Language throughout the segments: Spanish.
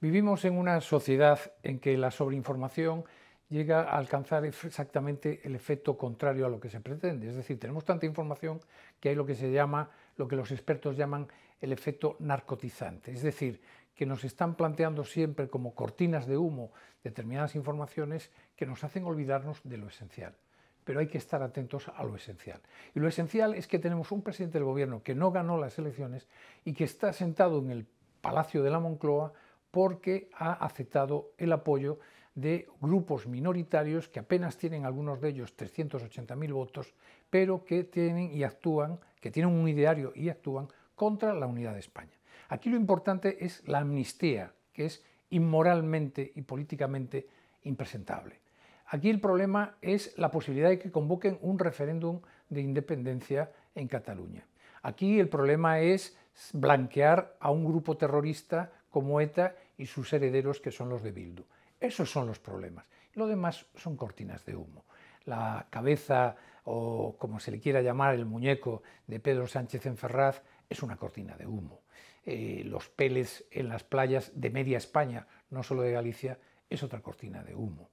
Vivimos en una sociedad en que la sobreinformación llega a alcanzar exactamente el efecto contrario a lo que se pretende. Es decir, tenemos tanta información que hay lo que se llama, lo que los expertos llaman el efecto narcotizante. Es decir, que nos están planteando siempre como cortinas de humo determinadas informaciones que nos hacen olvidarnos de lo esencial. Pero hay que estar atentos a lo esencial. Y lo esencial es que tenemos un presidente del gobierno que no ganó las elecciones y que está sentado en el Palacio de la Moncloa porque ha aceptado el apoyo de grupos minoritarios que apenas tienen algunos de ellos 380.000 votos, pero que tienen y actúan, que tienen un ideario y actúan contra la unidad de España. Aquí lo importante es la amnistía, que es inmoralmente y políticamente impresentable. Aquí el problema es la posibilidad de que convoquen un referéndum de independencia en Cataluña. Aquí el problema es blanquear a un grupo terrorista como ETA y sus herederos que son los de Bildu. Esos son los problemas. Lo demás son cortinas de humo. La cabeza o como se le quiera llamar el muñeco de Pedro Sánchez en Ferraz es una cortina de humo. Eh, los peles en las playas de media España, no solo de Galicia, es otra cortina de humo.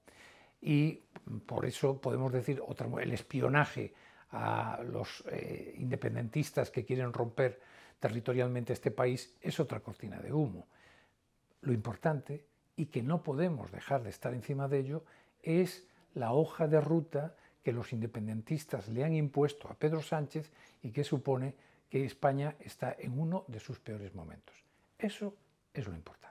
Y mm, por eso podemos decir otra, el espionaje a los eh, independentistas que quieren romper territorialmente este país es otra cortina de humo. Lo importante, y que no podemos dejar de estar encima de ello, es la hoja de ruta que los independentistas le han impuesto a Pedro Sánchez y que supone que España está en uno de sus peores momentos. Eso es lo importante.